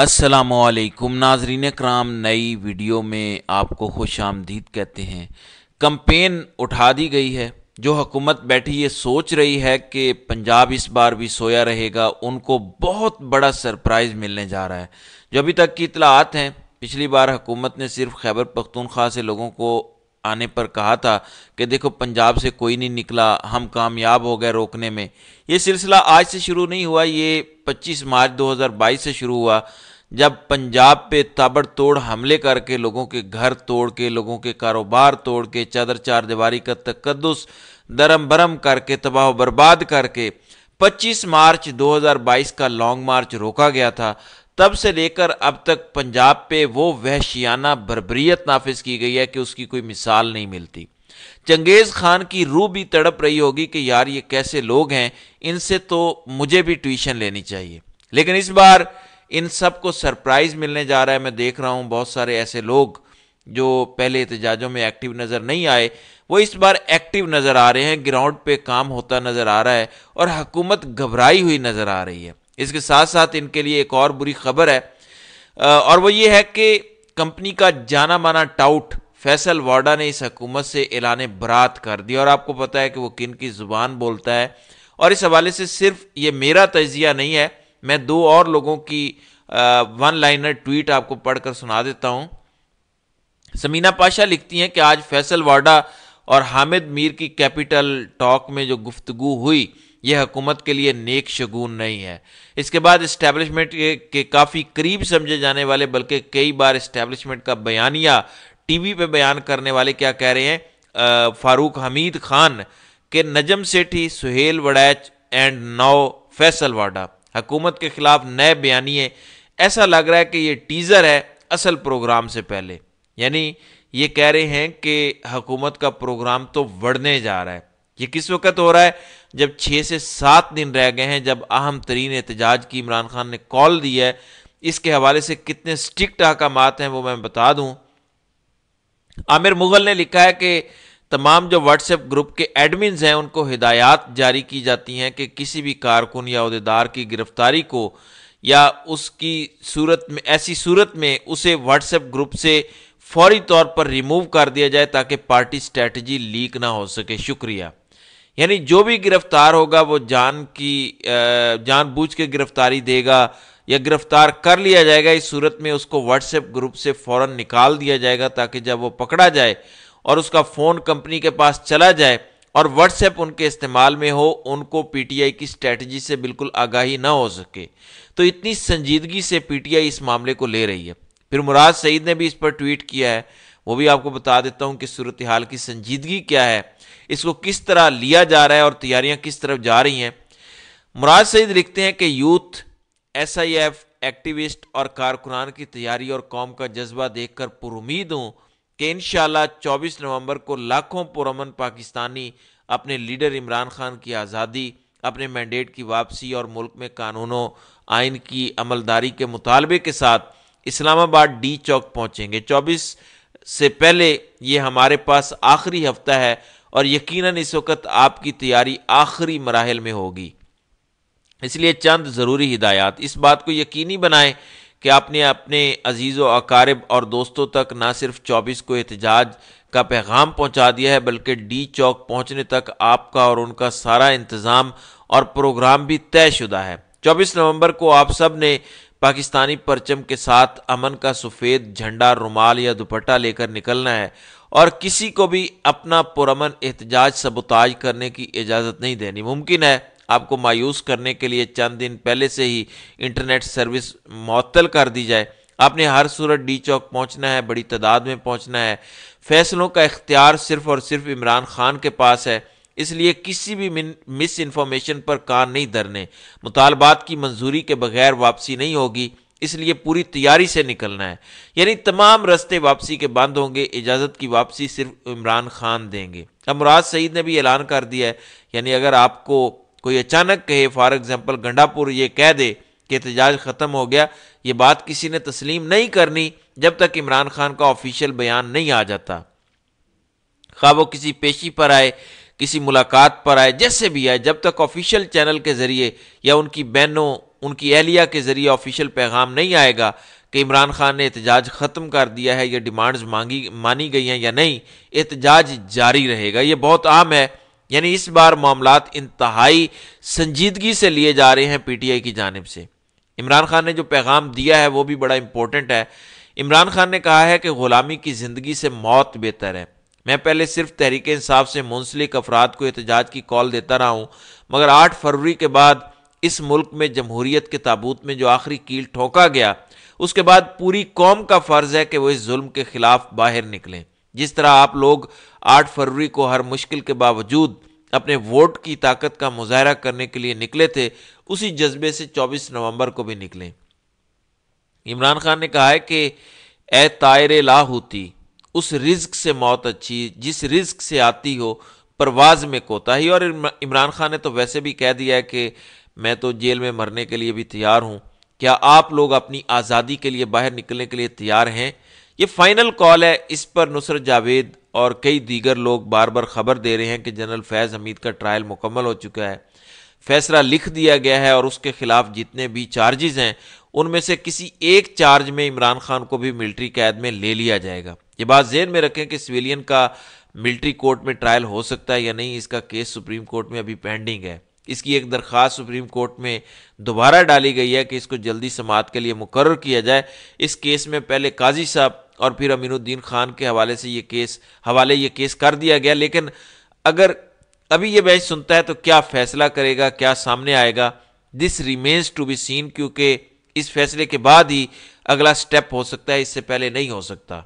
السلام علیکم ناظرین اکرام نئی ویڈیو میں آپ کو خوش آمدید کہتے ہیں کمپین اٹھا دی گئی ہے جو حکومت بیٹھی یہ سوچ رہی ہے کہ پنجاب اس بار بھی سویا رہے گا ان کو بہت بڑا سرپرائز ملنے جا رہا ہے جو ابھی تک کی اطلاعات ہیں پچھلی بار حکومت نے صرف خیبر پختونخوا سے لوگوں کو آنے پر کہا تھا کہ دیکھو پنجاب سے کوئی نہیں نکلا ہم کامیاب ہو گئے روکنے میں یہ سلسلہ آج سے شروع نہیں ہوا یہ پچیس مارچ دو ہزار بائیس سے شروع ہوا جب پنجاب پہ تابڑ توڑ حملے کر کے لوگوں کے گھر توڑ کے لوگوں کے کاروبار توڑ کے چادر چار دیواری کا تقدس درم برم کر کے تباہ و برباد کر کے پچیس مارچ دو ہزار بائیس کا لانگ مارچ روکا گیا تھا تب سے لے کر اب تک پنجاب پہ وہ وحشیانہ بربریت نافذ کی گئی ہے کہ اس کی کوئی مثال نہیں ملتی چنگیز خان کی روح بھی تڑپ رہی ہوگی کہ یار یہ کیسے لوگ ہیں ان سے تو مجھے بھی ٹیوشن لینی چاہیے لیکن اس بار ان سب کو سرپرائز ملنے جا رہا ہے میں دیکھ رہا ہوں بہت سارے ایسے لوگ جو پہلے احتجاجوں میں ایکٹیو نظر نہیں آئے وہ اس بار ایکٹیو نظر آ رہے ہیں گراؤنڈ پہ کام ہوتا نظر آ رہا ہے اور حکومت گھبرائی ہوئی نظر آ رہی ہے اس کے ساتھ ساتھ ان کے لیے ایک اور بری خبر ہے اور وہ یہ ہے کہ کمپنی کا جانا مانا ٹاؤٹ فیصل واڈا نے اس حکومت سے اعلان برات کر دی اور آپ کو پتا ہے کہ وہ کن کی زبان بولتا ہے اور اس حوالے سے صرف یہ میرا تجزیہ نہیں ہے میں دو اور لوگوں کی ون لائنر ٹویٹ آپ کو پڑھ کر سنا دیتا ہوں سمینہ پاشا لکھتی ہیں کہ آج فیصل واڈا اور حامد میر کی کیپیٹل ٹاک میں جو گفتگو ہوئی یہ حکومت کے لیے نیک شگون نہیں ہے اس کے بعد اسٹیبلشمنٹ کے کافی قریب سمجھے جانے والے بلکہ کئی بار اسٹیبلشمنٹ کا بیانیہ ٹی وی پہ بیان کرنے والے کیا کہہ رہے ہیں فاروق حمید خان کہ نجم سیٹھی سہیل وڑیچ اینڈ نو فیصل واڈا حکومت کے خلاف نئے بیانی ہے ایسا لگ رہا ہے کہ یہ ٹیزر ہے اصل پروگرام سے پہلے یعنی یہ کہہ رہے ہیں کہ حکومت کا پروگرام تو بڑھنے جا رہا ہے یہ کس وقت ہو رہا ہے جب چھ سے سات دن رہ گئے ہیں جب اہم ترین احتجاج کی عمران خان نے کال دی ہے اس کے حوالے سے کتنے اسٹرکٹ احکامات ہیں وہ میں بتا دوں عامر مغل نے لکھا ہے کہ تمام جو واٹس ایپ گروپ کے ایڈمنز ہیں ان کو ہدایات جاری کی جاتی ہیں کہ کسی بھی کارکن یا عہدیدار کی گرفتاری کو یا اس کی صورت میں ایسی صورت میں اسے واٹس ایپ گروپ سے فوری طور پر ریموو کر دیا جائے تاکہ پارٹی اسٹریٹجی لیک نہ ہو سکے شکریہ یعنی جو بھی گرفتار ہوگا وہ جان کی جان بوجھ کے گرفتاری دے گا یا گرفتار کر لیا جائے گا اس صورت میں اس کو واٹس ایپ گروپ سے فوراً نکال دیا جائے گا تاکہ جب وہ پکڑا جائے اور اس کا فون کمپنی کے پاس چلا جائے اور واٹس ایپ ان کے استعمال میں ہو ان کو پی ٹی آئی کی اسٹریٹجی سے بالکل آگاہی نہ ہو سکے تو اتنی سنجیدگی سے پی ٹی آئی اس معاملے کو لے رہی ہے پھر مراد سعید نے بھی اس پر ٹویٹ کیا ہے وہ بھی آپ کو بتا دیتا ہوں کہ صورتحال کی سنجیدگی کیا ہے اس کو کس طرح لیا جا رہا ہے اور تیاریاں کس طرف جا رہی ہیں مراد سعید لکھتے ہیں کہ youth S I F activist اور کارکنان کی تیاری اور قوم کا جذبہ دیکھ کر پر امید ہوں کہ انشاءاللہ شاء چوبیس نومبر کو لاکھوں پر امن پاکستانی اپنے لیڈر عمران خان کی آزادی اپنے مینڈیٹ کی واپسی اور ملک میں قانون و آئین کی عملداری کے مطالبے کے ساتھ اسلام آباد ڈی چوک پہنچیں گے چوبیس سے پہلے یہ ہمارے پاس آخری ہفتہ ہے اور یقیناً اس وقت آپ کی تیاری آخری مراحل میں ہوگی اس لیے چند ضروری ہدایات اس بات کو یقینی بنائیں کہ آپ نے اپنے عزیز و اقارب اور دوستوں تک نہ صرف چوبیس کو احتجاج کا پیغام پہنچا دیا ہے بلکہ ڈی چوک پہنچنے تک آپ کا اور ان کا سارا انتظام اور پروگرام بھی طے شدہ ہے چوبیس نومبر کو آپ سب نے پاکستانی پرچم کے ساتھ امن کا سفید جھنڈا رومال یا دوپٹہ لے کر نکلنا ہے اور کسی کو بھی اپنا پرامن احتجاج سبوتاج کرنے کی اجازت نہیں دینی ممکن ہے آپ کو مایوس کرنے کے لیے چند دن پہلے سے ہی انٹرنیٹ سروس معطل کر دی جائے آپ نے ہر صورت ڈی چوک پہنچنا ہے بڑی تعداد میں پہنچنا ہے فیصلوں کا اختیار صرف اور صرف عمران خان کے پاس ہے اس لیے کسی بھی مس انفارمیشن پر کان نہیں دھرنے مطالبات کی منظوری کے بغیر واپسی نہیں ہوگی اس لیے پوری تیاری سے نکلنا ہے یعنی تمام رستے واپسی کے بند ہوں گے اجازت کی واپسی صرف عمران خان دیں گے اب مراد سعید نے بھی اعلان کر دیا ہے یعنی اگر آپ کو کوئی اچانک کہے فار ایگزامپل گنڈا پور یہ کہہ دے کہ احتجاج ختم ہو گیا یہ بات کسی نے تسلیم نہیں کرنی جب تک عمران خان کا آفیشیل بیان نہیں آ جاتا خواب وہ کسی پیشی پر آئے کسی ملاقات پر آئے جیسے بھی آئے جب تک آفیشیل چینل کے ذریعے یا ان کی بینوں ان کی اہلیہ کے ذریعے آفیشیل پیغام نہیں آئے گا کہ عمران خان نے احتجاج ختم کر دیا ہے یا ڈیمانڈز مانگی مانی گئی ہیں یا نہیں احتجاج جاری رہے گا یہ بہت عام ہے یعنی اس بار معاملات انتہائی سنجیدگی سے لیے جا رہے ہیں پی ٹی آئی کی جانب سے عمران خان نے جو پیغام دیا ہے وہ بھی بڑا امپورٹنٹ ہے عمران خان نے کہا ہے کہ غلامی کی زندگی سے موت بہتر ہے میں پہلے صرف تحریک انصاف سے منسلک افراد کو احتجاج کی کال دیتا رہا ہوں مگر آٹھ فروری کے بعد اس ملک میں جمہوریت کے تابوت میں جو آخری کیل ٹھوکا گیا اس کے بعد پوری قوم کا فرض ہے کہ وہ اس ظلم کے خلاف باہر نکلیں جس طرح آپ لوگ آٹھ فروری کو ہر مشکل کے باوجود اپنے ووٹ کی طاقت کا مظاہرہ کرنے کے لیے نکلے تھے اسی جذبے سے چوبیس نومبر کو بھی نکلیں عمران خان نے کہا ہے کہ اے طائر لا ہوتی اس رزق سے موت اچھی جس رزق سے آتی ہو پرواز میں کوتا ہی اور عمران خان نے تو ویسے بھی کہہ دیا ہے کہ میں تو جیل میں مرنے کے لیے بھی تیار ہوں کیا آپ لوگ اپنی آزادی کے لیے باہر نکلنے کے لیے تیار ہیں یہ فائنل کال ہے اس پر نصرت جاوید اور کئی دیگر لوگ بار بار خبر دے رہے ہیں کہ جنرل فیض حمید کا ٹرائل مکمل ہو چکا ہے فیصلہ لکھ دیا گیا ہے اور اس کے خلاف جتنے بھی چارجز ہیں ان میں سے کسی ایک چارج میں عمران خان کو بھی ملٹری قید میں لے لیا جائے گا یہ بات ذہن میں رکھیں کہ سویلین کا ملٹری کورٹ میں ٹرائل ہو سکتا ہے یا نہیں اس کا کیس سپریم کورٹ میں ابھی پینڈنگ ہے اس کی ایک درخواست سپریم کورٹ میں دوبارہ ڈالی گئی ہے کہ اس کو جلدی سماعت کے لیے مقرر کیا جائے اس کیس میں پہلے قاضی صاحب اور پھر امین الدین خان کے حوالے سے یہ کیس حوالے یہ کیس کر دیا گیا لیکن اگر ابھی یہ بحث سنتا ہے تو کیا فیصلہ کرے گا کیا سامنے آئے گا this remains to be seen کیونکہ اس فیصلے کے بعد ہی اگلا سٹیپ ہو سکتا ہے اس سے پہلے نہیں ہو سکتا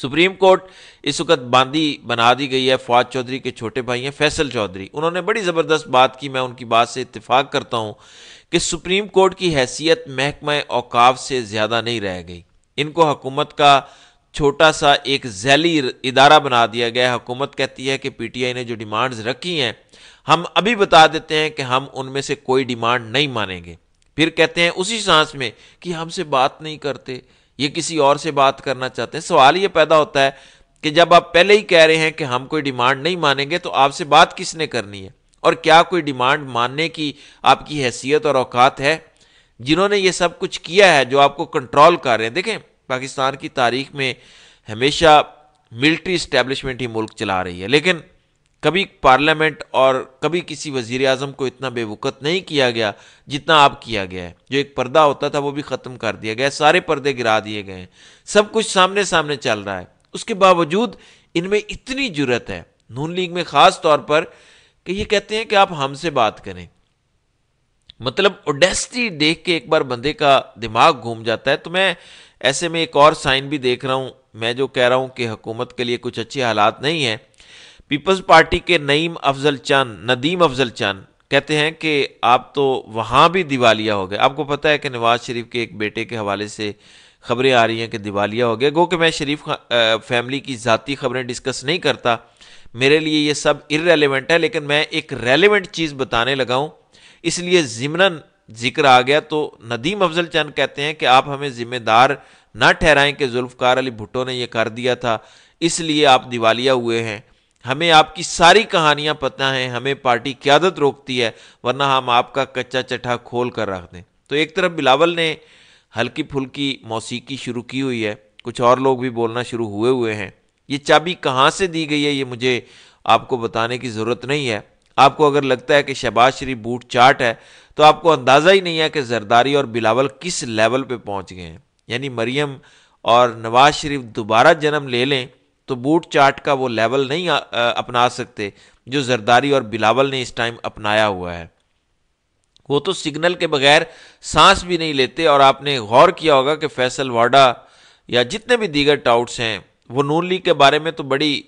سپریم کورٹ اس وقت باندھی بنا دی گئی ہے فواد چودھری کے چھوٹے بھائی ہیں فیصل چودھری انہوں نے بڑی زبردست بات کی میں ان کی بات سے اتفاق کرتا ہوں کہ سپریم کورٹ کی حیثیت محکمہ اوقاف سے زیادہ نہیں رہ گئی ان کو حکومت کا چھوٹا سا ایک ذیلی ادارہ بنا دیا گیا ہے حکومت کہتی ہے کہ پی ٹی آئی نے جو ڈیمانڈز رکھی ہیں ہم ابھی بتا دیتے ہیں کہ ہم ان میں سے کوئی ڈیمانڈ نہیں مانیں گے پھر کہتے ہیں اسی سانس میں کہ ہم سے بات نہیں کرتے یہ کسی اور سے بات کرنا چاہتے ہیں سوال یہ پیدا ہوتا ہے کہ جب آپ پہلے ہی کہہ رہے ہیں کہ ہم کوئی ڈیمانڈ نہیں مانیں گے تو آپ سے بات کس نے کرنی ہے اور کیا کوئی ڈیمانڈ ماننے کی آپ کی حیثیت اور اوقات ہے جنہوں نے یہ سب کچھ کیا ہے جو آپ کو کنٹرول کر رہے ہیں دیکھیں پاکستان کی تاریخ میں ہمیشہ ملٹری اسٹیبلشمنٹ ہی ملک چلا رہی ہے لیکن کبھی پارلیمنٹ اور کبھی کسی وزیر اعظم کو اتنا بے وقت نہیں کیا گیا جتنا آپ کیا گیا ہے جو ایک پردہ ہوتا تھا وہ بھی ختم کر دیا گیا ہے سارے پردے گرا دیے گئے ہیں سب کچھ سامنے سامنے چل رہا ہے اس کے باوجود ان میں اتنی جرت ہے نون لیگ میں خاص طور پر کہ یہ کہتے ہیں کہ آپ ہم سے بات کریں مطلب اوڈیسٹی دیکھ کے ایک بار بندے کا دماغ گھوم جاتا ہے تو میں ایسے میں ایک اور سائن بھی دیکھ رہا ہوں میں جو کہہ رہا ہوں کہ حکومت کے لیے کچھ اچھے حالات نہیں ہیں پیپلز پارٹی کے نعیم افضل چند ندیم افضل چند کہتے ہیں کہ آپ تو وہاں بھی دیوالیہ ہو گئے آپ کو پتہ ہے کہ نواز شریف کے ایک بیٹے کے حوالے سے خبریں آ رہی ہیں کہ دیوالیہ ہو گئے گو کہ میں شریف فیملی کی ذاتی خبریں ڈسکس نہیں کرتا میرے لیے یہ سب ارریلیونٹ ہے لیکن میں ایک ریلیونٹ چیز بتانے لگا ہوں اس لیے ضمنً ذکر آ گیا تو ندیم افضل چند کہتے ہیں کہ آپ ہمیں ذمہ دار نہ ٹھہرائیں کہ ذوالفقار علی بھٹو نے یہ کر دیا تھا اس لیے آپ دیوالیہ ہوئے ہیں ہمیں آپ کی ساری کہانیاں پتہ ہیں ہمیں پارٹی قیادت روکتی ہے ورنہ ہم آپ کا کچا چٹھا کھول کر رکھ دیں تو ایک طرف بلاول نے ہلکی پھلکی موسیقی شروع کی ہوئی ہے کچھ اور لوگ بھی بولنا شروع ہوئے ہوئے ہیں یہ چابی کہاں سے دی گئی ہے یہ مجھے آپ کو بتانے کی ضرورت نہیں ہے آپ کو اگر لگتا ہے کہ شہباز شریف بوٹ چاٹ ہے تو آپ کو اندازہ ہی نہیں ہے کہ زرداری اور بلاول کس لیول پہ پہنچ گئے ہیں یعنی مریم اور نواز شریف دوبارہ جنم لے لیں تو بوٹ چاٹ کا وہ لیول نہیں اپنا سکتے جو زرداری اور بلاول نے اس ٹائم اپنایا ہوا ہے وہ تو سگنل کے بغیر سانس بھی نہیں لیتے اور آپ نے غور کیا ہوگا کہ فیصل واڈا یا جتنے بھی دیگر ٹاؤٹس ہیں وہ نون لیگ کے بارے میں تو بڑی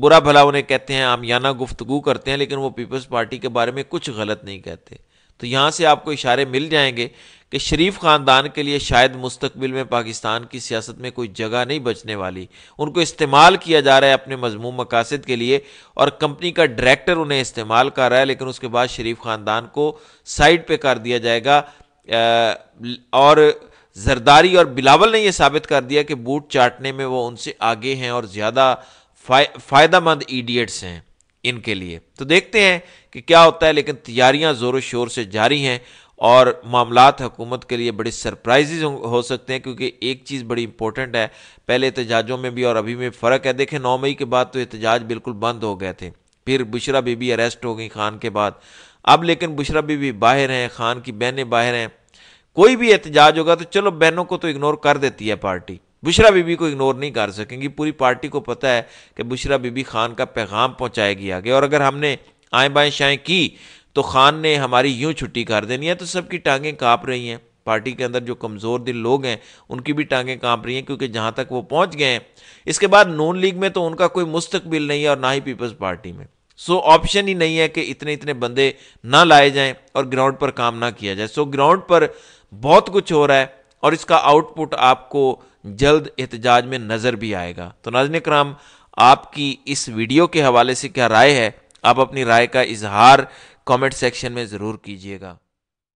برا بھلا انہیں کہتے ہیں عامیانہ گفتگو کرتے ہیں لیکن وہ پیپلز پارٹی کے بارے میں کچھ غلط نہیں کہتے تو یہاں سے آپ کو اشارے مل جائیں گے کہ شریف خاندان کے لیے شاید مستقبل میں پاکستان کی سیاست میں کوئی جگہ نہیں بچنے والی ان کو استعمال کیا جا رہا ہے اپنے مضموم مقاصد کے لیے اور کمپنی کا ڈائریکٹر انہیں استعمال کر رہا ہے لیکن اس کے بعد شریف خاندان کو سائڈ پہ کر دیا جائے گا اور زرداری اور بلاول نے یہ ثابت کر دیا کہ بوٹ چاٹنے میں وہ ان سے آگے ہیں اور زیادہ فائدہ مند ایڈیٹس ہیں ان کے لیے تو دیکھتے ہیں کہ کیا ہوتا ہے لیکن تیاریاں زور و شور سے جاری ہیں اور معاملات حکومت کے لیے بڑی سرپرائزز ہو سکتے ہیں کیونکہ ایک چیز بڑی امپورٹنٹ ہے پہلے احتجاجوں میں بھی اور ابھی میں فرق ہے دیکھیں نو مئی کے بعد تو احتجاج بالکل بند ہو گئے تھے پھر بشرا بی بی اریسٹ ہو گئی خان کے بعد اب لیکن بشرا بی بی باہر ہیں خان کی بہنیں باہر ہیں کوئی بھی احتجاج ہوگا تو چلو بہنوں کو تو اگنور کر دیتی ہے پارٹی بشرا بی بی کو اگنور نہیں کر سکیں گی پوری پارٹی کو پتہ ہے کہ بشرا بی بی خان کا پیغام پہنچائے گی آگے اور اگر ہم نے آئیں بائیں شائیں کی تو خان نے ہماری یوں چھٹی کر دینی ہے تو سب کی ٹانگیں کانپ رہی ہیں پارٹی کے اندر جو کمزور دل لوگ ہیں ان کی بھی ٹانگیں کانپ رہی ہیں کیونکہ جہاں تک وہ پہنچ گئے ہیں اس کے بعد نون لیگ میں تو ان کا کوئی مستقبل نہیں ہے اور نہ ہی پیپلز پارٹی میں سو آپشن ہی نہیں ہے کہ اتنے اتنے بندے نہ لائے جائیں اور گراؤنڈ پر کام نہ کیا جائے سو گراؤنڈ پر بہت کچھ ہو رہا ہے اور اس کا آؤٹ پٹ آپ کو جلد احتجاج میں نظر بھی آئے گا تو ناظرین اکرام آپ کی اس ویڈیو کے حوالے سے کیا رائے ہے آپ اپنی رائے کا اظہار کامنٹ سیکشن میں ضرور کیجیے گا